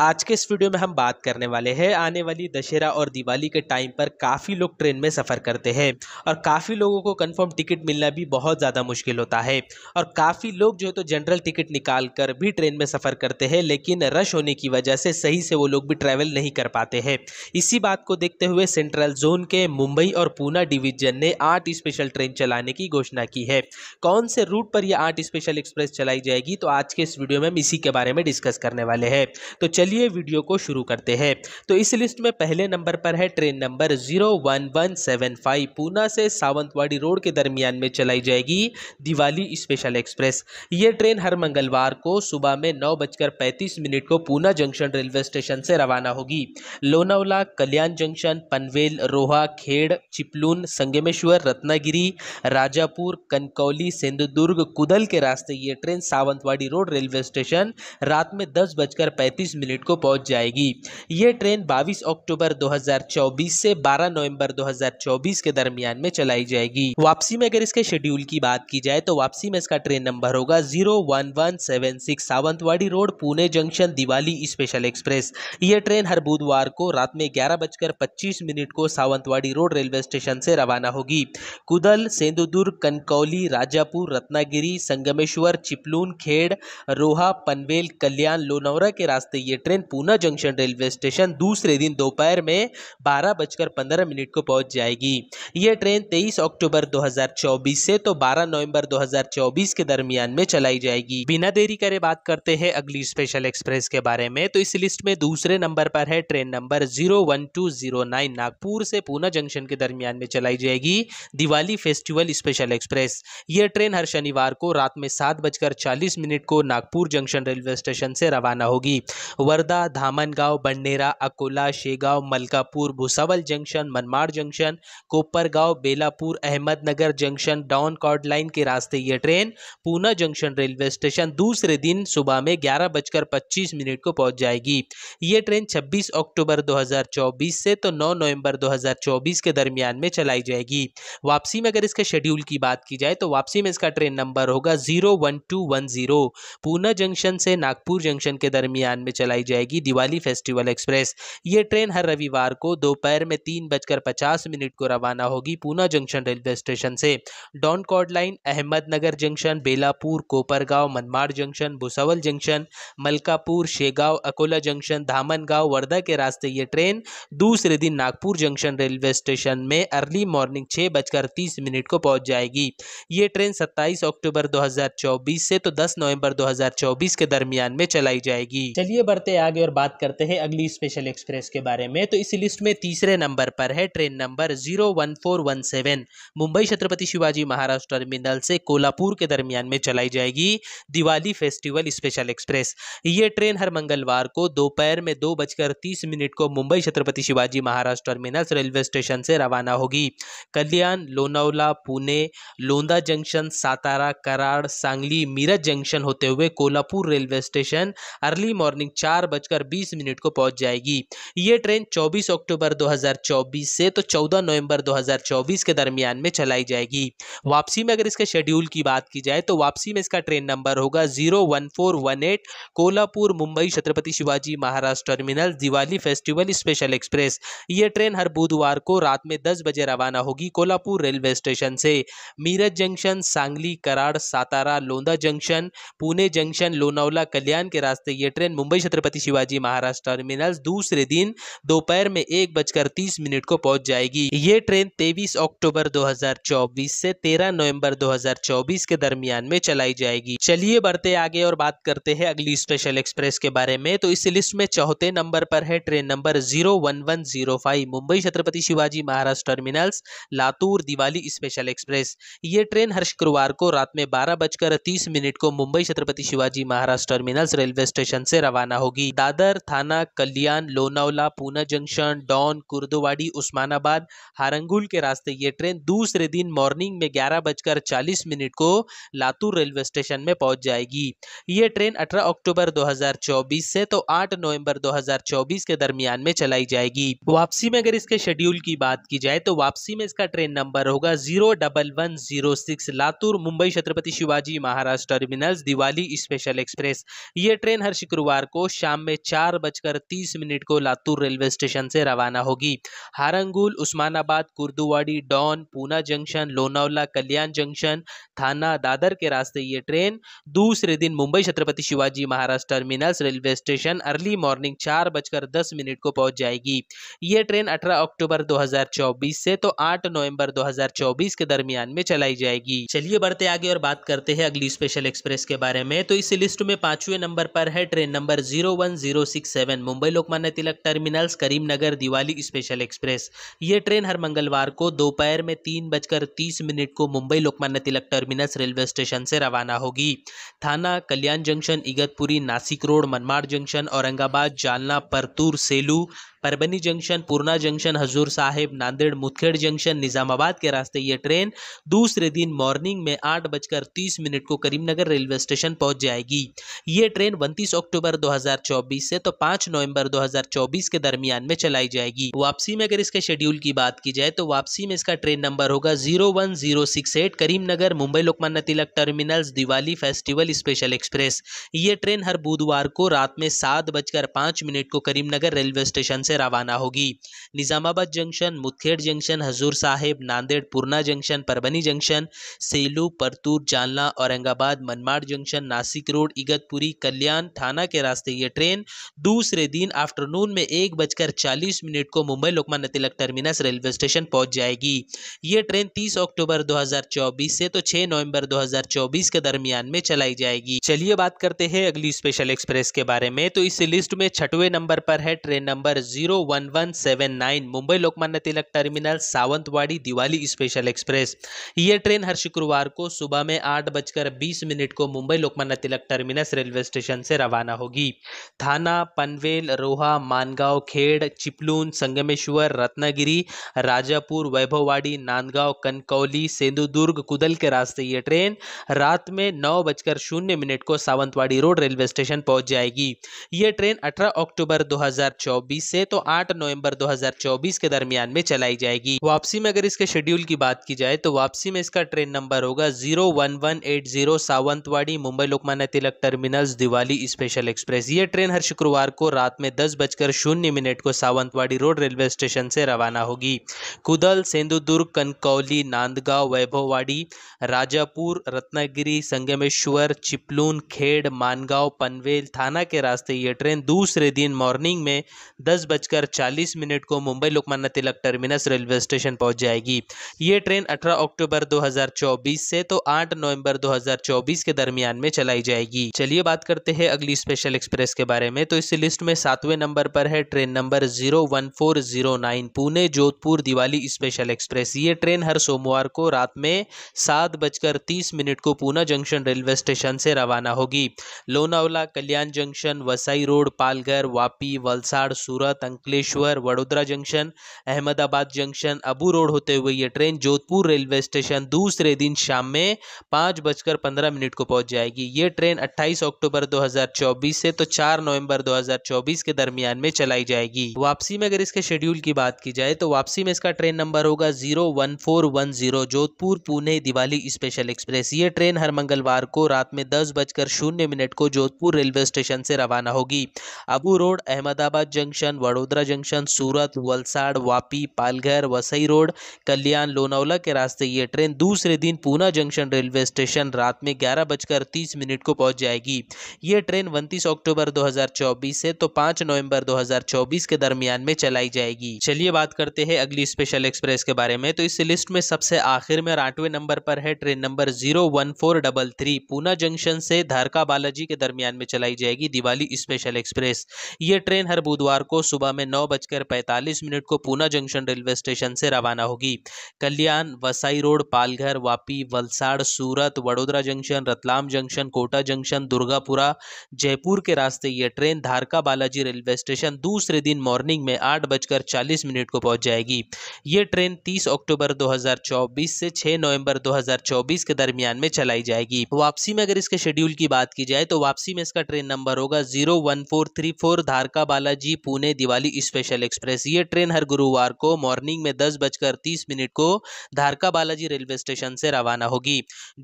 आज के इस वीडियो में हम बात करने वाले हैं आने वाली दशहरा और दिवाली के टाइम पर काफ़ी लोग ट्रेन में सफ़र करते हैं और काफ़ी लोगों को कंफर्म टिकट मिलना भी बहुत ज़्यादा मुश्किल होता है और काफ़ी लोग जो है तो जनरल टिकट निकाल कर भी ट्रेन में सफ़र करते हैं लेकिन रश होने की वजह से सही से वो लोग भी ट्रैवल नहीं कर पाते हैं इसी बात को देखते हुए सेंट्रल जोन के मुंबई और पूना डिवीजन ने आठ स्पेशल ट्रेन चलाने की घोषणा की है कौन से रूट पर यह आठ स्पेशल एक्सप्रेस चलाई जाएगी तो आज के इस वीडियो में हम इसी के बारे में डिस्कस करने वाले हैं तो चलिए चलिए वीडियो को शुरू करते हैं तो इस लिस्ट में पहले नंबर पर है train number zero one one seven five Poona से सावंतवाड़ी रोड के दरमियान में चलाई जाएगी दिवाली स्पेशल एक्सप्रेस ये ट्रेन हर मंगलवार को सुबह में नौ बजकर पैंतीस मिनट को पूना जंक्शन रेलवे स्टेशन से रवाना होगी लोनावला कल्याण जंक्शन पनवेल रोहा खेड़ चिपलून संगमेश्वर रत्नागिरी राजापुर कनकौली सिंधुदुर्ग कुदल के रास्ते ये train Sawantwadi road railway station रात में दस बजकर पैंतीस मिनट यूनिट को पहुंच जाएगी ये ट्रेन 22 अक्टूबर 2024 से 12 नवंबर 2024 के दरमियान में चलाई जाएगी वापसी में अगर इसके शेड्यूल की बात की जाए तो वापसी में इसका ट्रेन नंबर होगा zero Sawantwadi road Pune junction Diwali special express ये ट्रेन हर बुधवार को रात में ग्यारह बजकर पच्चीस मिनट को सावंतवाड़ी रोड रेलवे स्टेशन से रवाना होगी कुदल सेंदुदुर्ग कनकौली राजापुर रत्नागिरी संगमेश्वर चिपलून खेड़ रोहा पनवेल कल्याण लोनौरा के रास्ते ये train train Poona junction railway station दूसरे दिन दोपहर में बारह बजकर पंद्रह मिनट को पहुंच जाएगी ये ट्रेन 23 अक्टूबर 2024 से तो 12 नवंबर 2024 के दरमियान में चलाई जाएगी बिना देरी करे बात करते हैं अगली स्पेशल एक्सप्रेस के बारे में तो इस लिस्ट में दूसरे नंबर पर है ट्रेन नंबर जीरो नागपुर से पूना जंक्शन के दरमियान में चलाई जाएगी दिवाली फेस्टिवल स्पेशल एक्सप्रेस यह ट्रेन हर शनिवार को रात में सात बजकर चालीस मिनट को नागपुर जंक्शन रेलवे स्टेशन से रवाना होगी Wardha Dhamangaon Badnera Akola Shegaon Malkapur Bhusawal junction Manmad junction Kopargaon Belapur Ahmednagar junction down chord line के रास्ते ये train Poona junction railway station दूसरे दिन सुबह में ग्यारह बजकर पच्चीस मिनट को पहुंच जाएगी ये ट्रेन 26 अक्टूबर 2024 से तो 9 नवंबर 2024 के दरमियान में चलाई जाएगी वापसी में अगर इसके शेड्यूल की बात की जाए तो वापसी में इसका ट्रेन नंबर होगा जीरो पूना जंक्शन से नागपुर जंक्शन के दरमियान में चलाई चलाई जाएगी दिवाली फेस्टिवल एक्सप्रेस ये ट्रेन हर रविवार को दोपहर में तीन बजकर पचास मिनट को रवाना होगी पूना जंक्शन रेलवे स्टेशन से डॉन कॉड line Ahmednagar junction Belapur Kopargaon Manmad junction Bhusawal junction Malkapur Shegaon Akola junction Dhamangaon Wardha के रास्ते ये ट्रेन दूसरे दिन नागपुर जंक्शन रेलवे स्टेशन में अर्ली मॉर्निंग छः बजकर तीस मिनट को पहुंच जाएगी ये ट्रेन 27 अक्टूबर 2024 से तो 10 नवंबर 2024 के दरमियान में चलाई जाएगी चलिए बढ़ते बढ़ते आगे और बात करते हैं अगली स्पेशल एक्सप्रेस के बारे में तो इस लिस्ट में तीसरे नंबर पर है train number zero one four one seven Mumbai Chhatrapati Shivaji Maharaj terminal से कोलापुर के दरमियान में चलाई जाएगी दिवाली फेस्टिवल स्पेशल एक्सप्रेस ये ट्रेन हर मंगलवार को दोपहर में दो बजकर तीस मिनट को Mumbai Chhatrapati Shivaji Maharaj terminal railway station से रवाना होगी कल्याण लोनावला पुणे लोंदा जंक्शन सातारा कराड़ सांगली मीरज जंक्शन होते हुए Kolhapur railway station early morning चार चार बजकर बीस मिनट को पहुंच जाएगी ये ट्रेन 24 अक्टूबर 2024 से तो 14 नवंबर 2024 के दरमियान में चलाई जाएगी वापसी में अगर इसके शेड्यूल की बात की जाए तो वापसी में इसका ट्रेन नंबर होगा zero Kolhapur Mumbai Chhatrapati Shivaji Maharaj terminal Diwali festival special express ये ट्रेन हर बुधवार को रात में दस बजे रवाना होगी कोल्हापुर रेलवे स्टेशन से Miraj junction Sangli Karad Satara Londa junction Pune junction Lonavala Kalyan के रास्ते ये ट्रेन मुंबई छत्रपति छत्रपति शिवाजी महाराज टर्मिनल्स दूसरे दिन दोपहर में एक बजकर तीस मिनट को पहुंच जाएगी ये ट्रेन तेईस अक्टूबर 2024 से 13 नवंबर 2024 के दरमियान में चलाई जाएगी चलिए बढ़ते आगे और बात करते हैं अगली स्पेशल एक्सप्रेस के बारे में तो इस लिस्ट में चौथे नंबर पर है train number zero Mumbai Chhatrapati Shivaji Maharaj terminals Latur Diwali special express ये ट्रेन हर शुक्रवार को रात में बारह बजकर तीस मिनट को Mumbai Chhatrapati Shivaji Maharaj terminals railway station से रवाना होगी होगी दादर थाना कल्याण लोनावला पूना जंक्शन डॉन कुर्दवाड़ी उस्मानाबाद हारंगुल के रास्ते ये ट्रेन दूसरे दिन मॉर्निंग में ग्यारह बजकर चालीस मिनट को लातूर रेलवे स्टेशन में पहुंच जाएगी ये ट्रेन अठारह अक्टूबर 2024 से तो 8 नवंबर 2024 के दरमियान में चलाई जाएगी वापसी में अगर इसके शेड्यूल की बात की जाए तो वापसी में इसका ट्रेन नंबर होगा zero double one zero six Latur Mumbai Chhatrapati Shivaji Maharaj terminals Diwali special express ये ट्रेन हर शुक्रवार को शाम शाम में चार बजकर तीस मिनट को लातूर रेलवे स्टेशन से रवाना होगी हारंगुल उस्मानाबाद कुर्दुवाड़ी डॉन पूना जंक्शन लोनावला कल्याण जंक्शन थाना दादर के रास्ते ये ट्रेन दूसरे दिन Mumbai Chhatrapati Shivaji Maharaj terminals railway station early morning चार बजकर दस मिनट को पहुंच जाएगी ये ट्रेन अठारह अक्टूबर 2024 से तो 8 नवंबर 2024 के दरमियान में चलाई जाएगी चलिए बढ़ते आगे और बात करते हैं अगली स्पेशल एक्सप्रेस के बारे में तो इस लिस्ट में पांचवें नंबर पर है train number zero one zero six seven Mumbai Lokmanya Tilak terminals Karimnagar Diwali special express ये ट्रेन हर मंगलवार को दोपहर में तीन बजकर तीस मिनट को Mumbai Lokmanya Tilak terminals railway station से रवाना होगी Thana Kalyan junction Igatpuri Nashik road Manmad junction Aurangabad Jalna Partur Selu Parbhani junction Purna junction Hazur Sahib Nanded Mudkhed junction Nizamabad के रास्ते ये ट्रेन दूसरे दिन मॉर्निंग में आठ बजकर तीस मिनट को करीमनगर रेलवे स्टेशन पहुंच जाएगी ये ट्रेन उनतीस अक्टूबर 2024 से तो 5 नवंबर 2024 के दरमियान में चलाई जाएगी वापसी में अगर इसके शेड्यूल की बात की जाए तो वापसी में इसका ट्रेन नंबर होगा zero one zero six eight Karimnagar Mumbai Lokmanya Tilak terminals Diwali festival special express ये ट्रेन हर बुधवार को रात में सात बजकर पाँच मिनट को करीमनगर रेलवे स्टेशन से रवाना होगी Nizamabad junction Mudkhed junction Hazur Sahib Nanded Purna junction Parbhani junction Selu Partur Jalna Aurangabad Manmad junction Nashik road Igatpuri Kalyan Thana के रास्ते ये ट्रेन दूसरे दिन आफ्टरनून में एक बजकर चालीस मिनट को Mumbai Lokmanya Tilak terminus railway station पहुंच जाएगी ये ट्रेन 30 अक्टूबर 2024 से तो 6 नवंबर 2024 के दरमियान में चलाई जाएगी चलिए बात करते हैं अगली स्पेशल एक्सप्रेस के बारे में तो इस लिस्ट में छठवे नंबर पर है train number zero one one seven nine Mumbai Lokmanya Tilak terminal Sawantwadi Diwali special express ये ट्रेन हर शुक्रवार को सुबह में आठ बजकर बीस मिनट को Mumbai Lokmanya Tilak terminus railway station से रवाना होगी थाना पनवेल रोहा मानगांव खेड़ चिपलून संगमेश्वर रत्नागिरी राजापुर वैभववाड़ी नांदगांव कनकौली सेंधुदुर्ग कुदल के रास्ते ये ट्रेन रात में नौ बजकर शून्य मिनट को सावंतवाड़ी रोड रेलवे स्टेशन पहुंच जाएगी ये ट्रेन 18 अक्टूबर 2024 से तो 8 नवंबर 2024 के दरमियान में चलाई जाएगी वापसी में अगर इसके शेड्यूल की बात की जाए तो वापसी में इसका ट्रेन नंबर होगा zero Sawantwadi Mumbai Lokmanya Tilak terminal Diwali special express ये ट्रेन हर शुक्रवार को रात में दस बजकर शून्य मिनट को सावंतवाड़ी रोड रेलवे स्टेशन से रवाना होगी कुदल सेंधुदुर्ग कनकौली नांदगांव वैभववाड़ी राजापुर रत्नागिरी संगमेश्वर चिपलून खेड़ मानगांव पनवेल थाना के रास्ते ये ट्रेन दूसरे दिन मॉर्निंग में दस बजकर चालीस मिनट को Mumbai Lokmanya Tilak terminus railway station पहुंच जाएगी ये ट्रेन 18 अक्टूबर 2024 से तो 8 नवंबर 2024 के दरमियान में चलाई जाएगी चलिए बात करते हैं अगली स्पेशल एक्सप्रेस के बारे में तो इस लिस्ट में सातवें नंबर पर है train number zero Pune Jodhpur Diwali special express ये ट्रेन हर सोमवार को रात में सात बजकर तीस मिनट को पूना जंक्शन रेलवे स्टेशन से रवाना होगी Lonavala Kalyan junction Vasai road Palghar Vapi Valsad Surat Ankleshwar Vadodara junction Ahmedabad junction Abu road होते हुए ये ट्रेन जोधपुर रेलवे स्टेशन दूसरे दिन शाम में पाँच बजकर पंद्रह मिनट को पहुंच जाएगी ये ट्रेन 28 अक्टूबर 2024 से तो 4 नवंबर 2024 के दरमियान में चलाई जाएगी वापसी में अगर इसके शेड्यूल की बात की जाए तो वापसी में इसका ट्रेन नंबर होगा zero Jodhpur Pune Diwali special express ये ट्रेन हर मंगलवार को रात में दस बजकर शून्य मिनट को जोधपुर रेलवे स्टेशन से रवाना होगी अबू रोड अहमदाबाद जंक्शन वडो बड़ोदरा जंक्शन सूरत वलसाड़ वापी पालघर वसई रोड कल्याण लोनावला के रास्ते ये ट्रेन दूसरे दिन पूना जंक्शन रेलवे स्टेशन रात में ग्यारह बजकर तीस मिनट को पहुंच जाएगी ये ट्रेन उनतीस अक्टूबर 2024 से तो 5 नवंबर 2024 के दरमियान में चलाई जाएगी चलिए बात करते हैं अगली स्पेशल एक्सप्रेस के बारे में तो इस लिस्ट में सबसे आखिर में और आठवें नंबर पर है train number zero Poona junction से धारका बालाजी के दरमियान में चलाई जाएगी दिवाली स्पेशल एक्सप्रेस ये ट्रेन हर बुधवार को सुबह सुबह में नौ बजकर पैंतालीस मिनट को पूना जंक्शन रेलवे स्टेशन से रवाना होगी Kalyan Vasai road Palghar Vapi Valsad Surat Vadodara junction Ratlam junction Kota junction Durgapura Jaipur के रास्ते ये ट्रेन धारका बालाजी रेलवे स्टेशन दूसरे दिन मॉर्निंग में आठ बजकर चालीस मिनट को पहुंच जाएगी ये ट्रेन तीस अक्टूबर 2024 से छह नवंबर 2024 के दरमियान में चलाई जाएगी वापसी में अगर इसके शेड्यूल की बात की जाए तो वापसी में इसका ट्रेन नंबर होगा zero one four four three धारका बालाजी पुणे वाली स्पेशल एक्सप्रेस ये ट्रेन हर गुरुवार को मॉर्निंग में दस बजकर तीस मिनट को धारका बालाजी रेलवे स्टेशन से रवाना होगी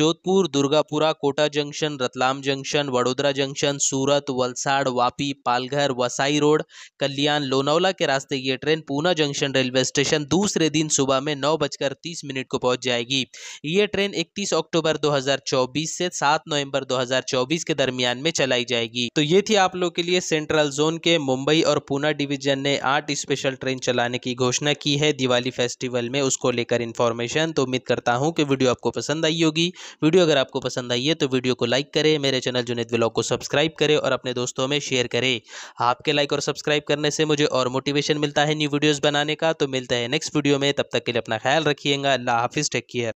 Jodhpur Durgapura Kota junction Ratlam junction Vadodara junction Surat Valsad Vapi Palghar Vasai road Kalyan Lonavala के रास्ते ये train Poona junction railway station दूसरे दिन सुबह में नौ बजकर तीस मिनट को पहुंच जाएगी ये ट्रेन 31 अक्टूबर 2024 से 7 नवंबर 2024 के दरमियान में चलाई जाएगी तो ये थी आप लोग के लिए सेंट्रल जोन के मुंबई और पूना डिवीजन डिवीजन ने आठ स्पेशल ट्रेन चलाने की घोषणा की है दिवाली फेस्टिवल में उसको लेकर इन्फॉर्मेशन तो उम्मीद करता हूँ कि वीडियो आपको पसंद आई होगी वीडियो अगर आपको पसंद आई है तो वीडियो को लाइक करें मेरे चैनल जुनेद ब्लॉग को सब्सक्राइब करें और अपने दोस्तों में शेयर करें आपके लाइक और सब्सक्राइब करने से मुझे और मोटिवेशन मिलता है न्यू वीडियोज़ बनाने का तो मिलता है नेक्स्ट वीडियो में तब तक के लिए अपना ख्याल रखिएगा अल्लाह हाफिज़ टेक केयर